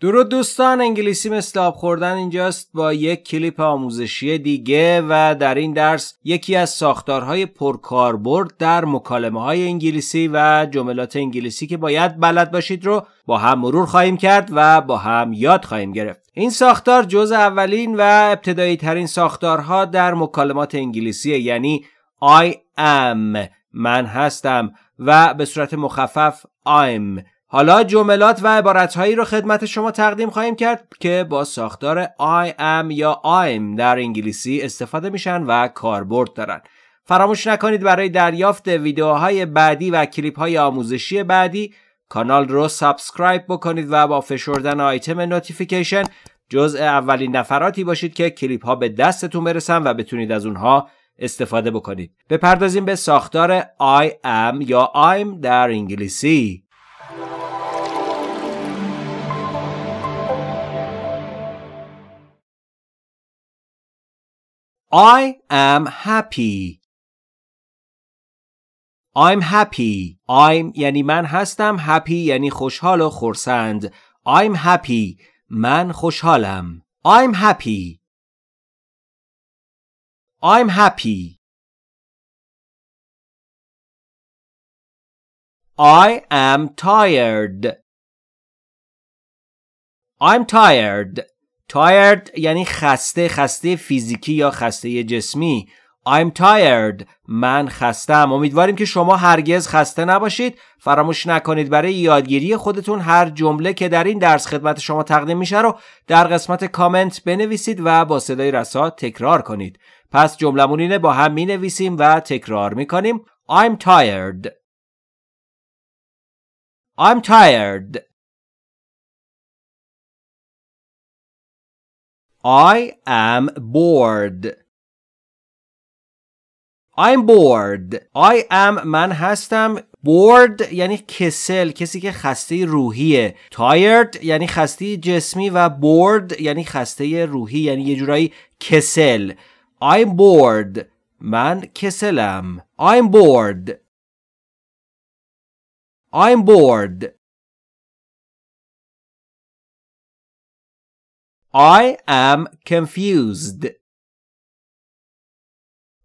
درود دوستان انگلیسی مثل آب خوردن اینجاست با یک کلیپ آموزشی دیگه و در این درس یکی از ساختارهای پرکاربرد در مکالمه های انگلیسی و جملات انگلیسی که باید بلد باشید رو با هم مرور خواهیم کرد و با هم یاد خواهیم گرفت این ساختار جز اولین و ابتدایی ترین ساختارها در مکالمات انگلیسی یعنی I am من هستم و به صورت مخفف I'm حالا جملات و عبارتهایی رو خدمت شما تقدیم خواهیم کرد که با ساختار I am یا I'm در انگلیسی استفاده میشن و کاربرد دارن. فراموش نکنید برای دریافت ویدیوهای بعدی و کلیپ های آموزشی بعدی کانال رو سابسکرایب بکنید و با فشردن آیتم نوتیفیکیشن جزء اولین نفراتی باشید که کلیپ ها به دستتون برسن و بتونید از اونها استفاده بکنید. بپردازیم به ساختار I am یا I'm در انگلیسی. I am happy. I'm happy. I'm یعنی من هستم. Happy یعنی خوشحال و خورسند. I'm happy. من خوشحالم. I'm happy. I'm happy. I am tired. I'm tired. tired یعنی خسته خسته فیزیکی یا خسته جسمی I'm tired من خستم امیدواریم که شما هرگز خسته نباشید فراموش نکنید برای یادگیری خودتون هر جمله که در این درس خدمت شما تقدیم میشه رو در قسمت کامنت بنویسید و با صدای رسا تکرار کنید پس جملمون اینه با هم مینویسیم و تکرار میکنیم I'm tired I'm tired. I am bored. I'm bored. I am من هستم. bored یعنی کسل کسی که خسته روحیه. tired یعنی خسته جسمی و bored یعنی خسته روحی یعنی یه جورایی کسل. I'm bored. من کسلم. I'm bored. I'm bored. I am confused.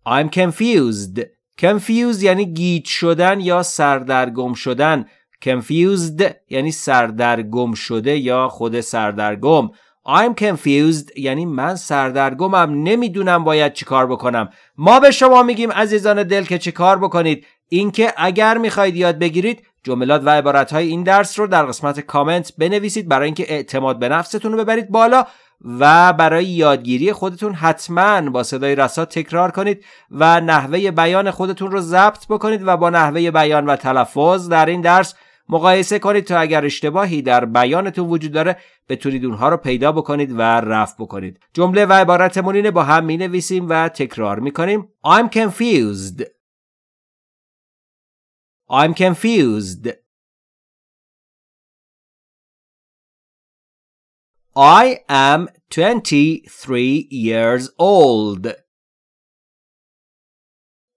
I'm confused. Confused یعنی گیت شدن یا سردرگم شدن. Confused یعنی سردرگم شده یا خود سردرگم. I'm confused یعنی من سردرگمم نمیدونم باید چیکار بکنم. ما به شما میگیم عزیزان دل که چیکار بکنید. اینکه اگر میخواید یاد بگیرید جملات و عبارت های این درس رو در قسمت کامنت بنویسید برای اینکه اعتماد به نفستون رو ببرید بالا و برای یادگیری خودتون حتما با صدای رسا تکرار کنید و نحوه بیان خودتون رو ضبط بکنید و با نحوه بیان و تلفظ در این درس مقایسه کنید تا اگر اشتباهی در بیانتون وجود داره بتونید اونها رو پیدا بکنید و رفع بکنید جمله و عبارتمون اینه با هم می نویسیم و تکرار می کنیم I'm confused I'm confused. I am 23 years old.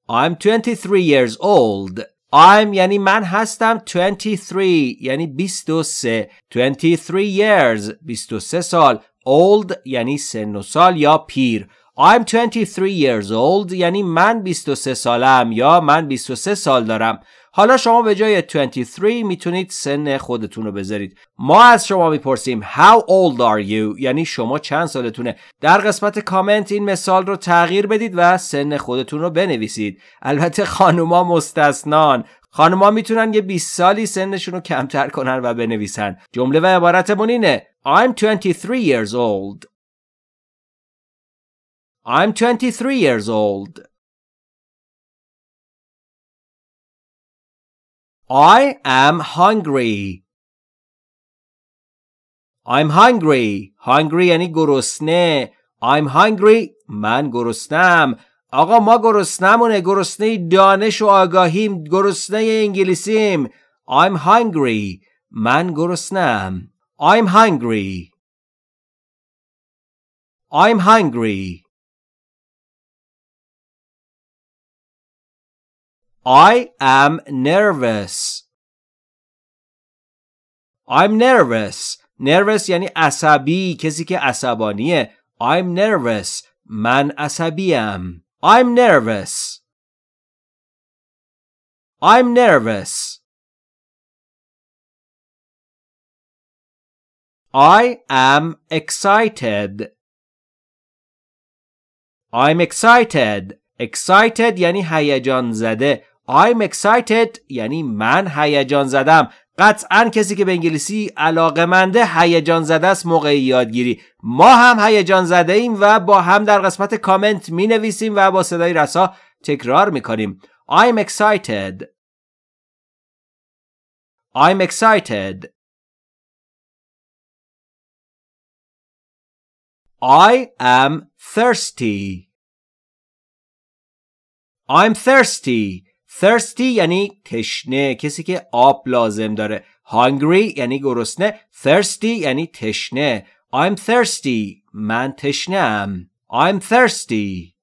I'm 23 years old. I'm یعنی من هستم 23 یعنی 23 23 years 23 سال old یعنی سن و سال یا پیر I'm 23 years old یعنی من 23 سالم یا من 23 سال دارم حالا شما به جای 23 میتونید سن خودتون رو بذارید ما از شما میپرسیم How old are you؟ یعنی شما چند سالتونه در قسمت کامنت این مثال رو تغییر بدید و سن خودتون رو بنویسید البته خانوما مستثنان خانوما میتونن یه 20 سالی سنشون رو کمتر کنن و بنویسن جمله و عبارتمون اینه I'm 23 years old I'm 23 years old I am hungry. I'm hungry. Hungry یعنی گرسنه. I'm hungry. من گرسنم. آقا ما گرسنمونه گرسنه دانش و آگاهیم گرسنه انگلیسیم I'm hungry من گرسنم I'm hungry I'm hungry I am nervous. I'm nervous. Nervous یعنی عصبی کسی که عصبانیه. I'm nervous. من عصبیم. I'm nervous. I'm nervous. I am excited. I'm excited. Excited یعنی هیجان زده. I'm excited یعنی من هیجان زدم قطعا کسی که به انگلیسی علاقه منده هیجان زده است موقع یادگیری ما هم هیجان زده ایم و با هم در قسمت کامنت می نویسیم و با صدای رسا تکرار می کنیم I'm excited I'm excited I am thirsty I'm thirsty thirsty یعنی تشنه کسی که آب لازم داره hungry یعنی گرسنه thirsty یعنی تشنه I'm thirsty من تشنه تشنم I'm thirsty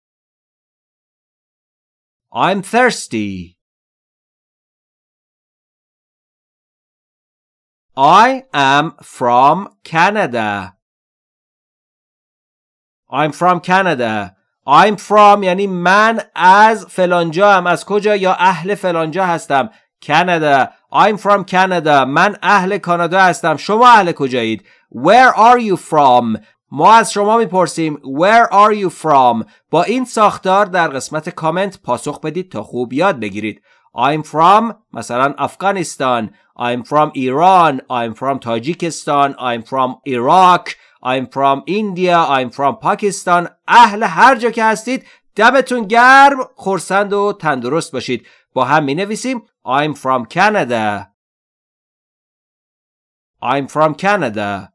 I'm thirsty I am from Canada I'm from Canada I'm from یعنی من از فلانجا هم از کجا یا اهل فلانجا هستم کانادا I'm from Canada من اهل کانادا هستم شما اهل کجایید Where are you from ما از شما میپرسیم Where are you from با این ساختار در قسمت کامنت پاسخ بدید تا خوب یاد بگیرید I'm from مثلا افغانستان I'm from ایران I'm from تاجیکستان I'm from ایراک I'm from India I'm from Pakistan اهل هر جا که هستید دمتون گرم خورسند و تندرست باشید با هم می نویسیم I'm from Canada I'm from Canada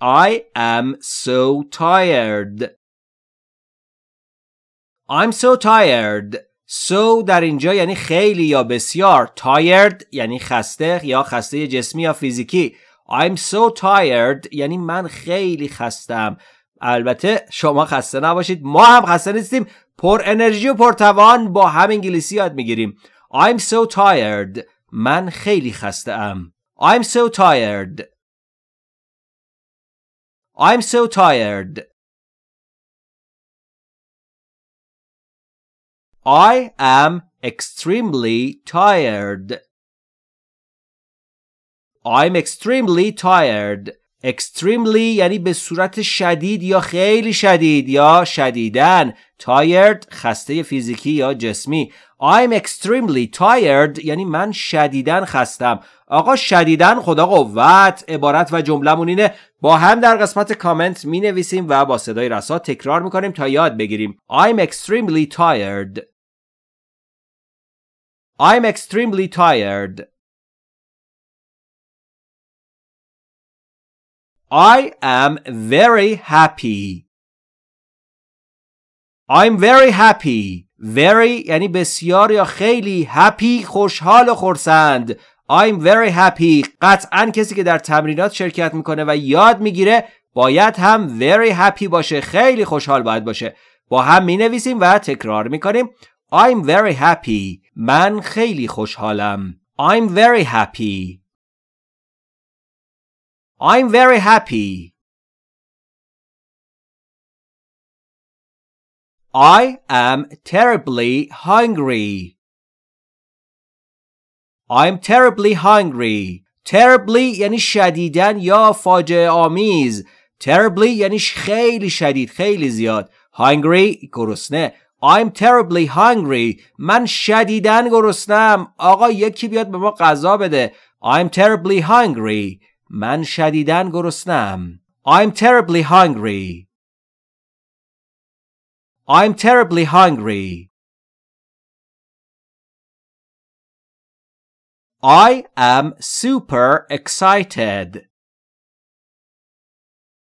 I am so tired I'm so tired so در اینجا یعنی خیلی یا بسیار tired یعنی خسته یا خسته جسمی یا فیزیکی I'm so tired یعنی من خیلی خستم البته شما خسته نباشید ما هم خسته نیستیم پر انرژی و پرتوان با هم انگلیسی یاد میگیریم I'm so tired من خیلی خسته ام I'm so tired I'm so tired I am extremely tired. I'm extremely tired. Extremely یعنی به صورت شدید یا خیلی شدید یا شدیدن tired خسته فیزیکی یا جسمی I'm extremely tired یعنی من شدیدن خستم آقا شدیدن خدا قوت عبارت و جملمون اینه با هم در قسمت کامنت می نویسیم و با صدای رسا تکرار می کنیم تا یاد بگیریم I'm extremely tired I'm extremely tired. I am very happy. I'm very happy. Very یعنی بسیار یا خیلی happy خوشحال و خورسند. I'm very happy. قطعا کسی که در تمرینات شرکت میکنه و یاد میگیره باید هم very happy باشه. خیلی خوشحال باید باشه. با هم مینویسیم و تکرار میکنیم. I'm very happy. من خیلی خوشحالم. I'm very happy. I'm very happy. I am terribly hungry. I'm terribly hungry. Terribly یعنی شدیدن یا فاجعه آمیز. Terribly یعنی خیلی شدید خیلی زیاد. Hungry گرسنه. I'm terribly hungry. من شدیدن گرسنم. آقا یکی بیاد به ما غذا بده. I'm terribly hungry. من شدیدن گرسنم. I'm terribly hungry. I'm terribly hungry. I am super excited.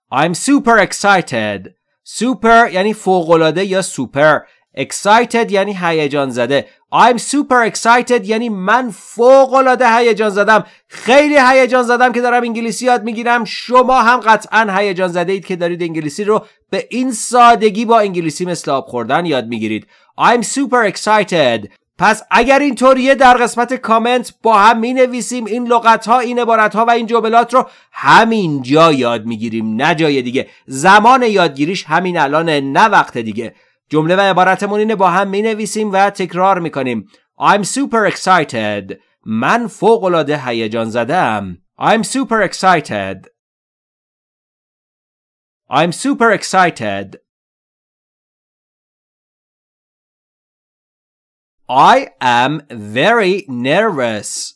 I'm super excited. super یعنی فوقالعاده یا super. excited یعنی هیجان زده I'm super excited یعنی من فوق العاده هیجان زدم خیلی هیجان زدم که دارم انگلیسی یاد میگیرم شما هم قطعا هیجان زده اید که دارید انگلیسی رو به این سادگی با انگلیسی مثل آب خوردن یاد میگیرید I'm super excited پس اگر این طوریه در قسمت کامنت با هم می نویسیم این لغت ها این عبارت ها و این جملات رو همین جا یاد میگیریم نه جای دیگه زمان یادگیریش همین الان نه وقت دیگه جمله و عبارتمون اینه با هم می نویسیم و تکرار می کنیم I'm super excited من فوق العاده هیجان زدم I'm super excited I'm super excited I am very nervous.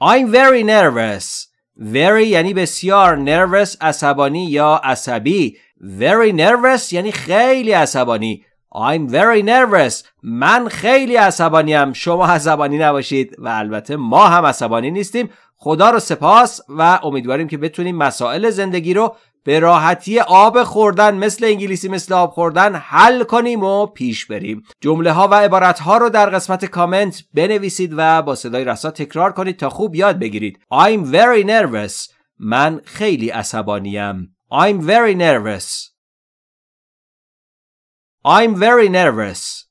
I'm very nervous. Very یعنی بسیار nervous عصبانی یا عصبی Very nervous یعنی خیلی عصبانی I'm very nervous من خیلی عصبانیم شما عصبانی نباشید و البته ما هم عصبانی نیستیم خدا رو سپاس و امیدواریم که بتونیم مسائل زندگی رو به راحتی آب خوردن مثل انگلیسی مثل آب خوردن حل کنیم و پیش بریم جمله ها و عبارت ها رو در قسمت کامنت بنویسید و با صدای رسا تکرار کنید تا خوب یاد بگیرید I'm very nervous من خیلی عصبانیم I'm very nervous I'm very nervous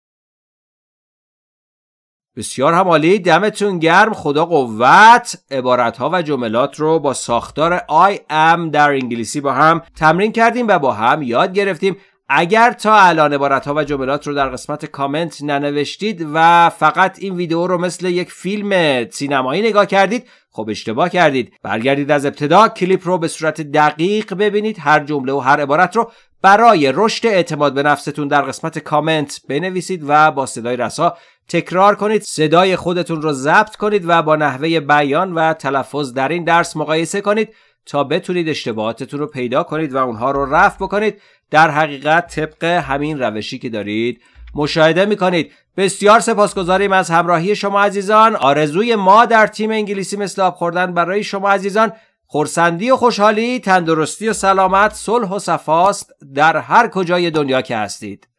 بسیار هم عالی دمتون گرم خدا قوت عبارت ها و جملات رو با ساختار I ام در انگلیسی با هم تمرین کردیم و با هم یاد گرفتیم اگر تا الان عبارت ها و جملات رو در قسمت کامنت ننوشتید و فقط این ویدیو رو مثل یک فیلم سینمایی نگاه کردید خب اشتباه کردید برگردید از ابتدا کلیپ رو به صورت دقیق ببینید هر جمله و هر عبارت رو برای رشد اعتماد به نفستون در قسمت کامنت بنویسید و با صدای رسا تکرار کنید صدای خودتون رو ضبط کنید و با نحوه بیان و تلفظ در این درس مقایسه کنید تا بتونید اشتباهاتتون رو پیدا کنید و اونها رو رفع بکنید در حقیقت طبق همین روشی که دارید مشاهده میکنید بسیار سپاسگزاریم از همراهی شما عزیزان آرزوی ما در تیم انگلیسی مثل آب خوردن برای شما عزیزان خورسندی و خوشحالی، تندرستی و سلامت، صلح و صفاست در هر کجای دنیا که هستید.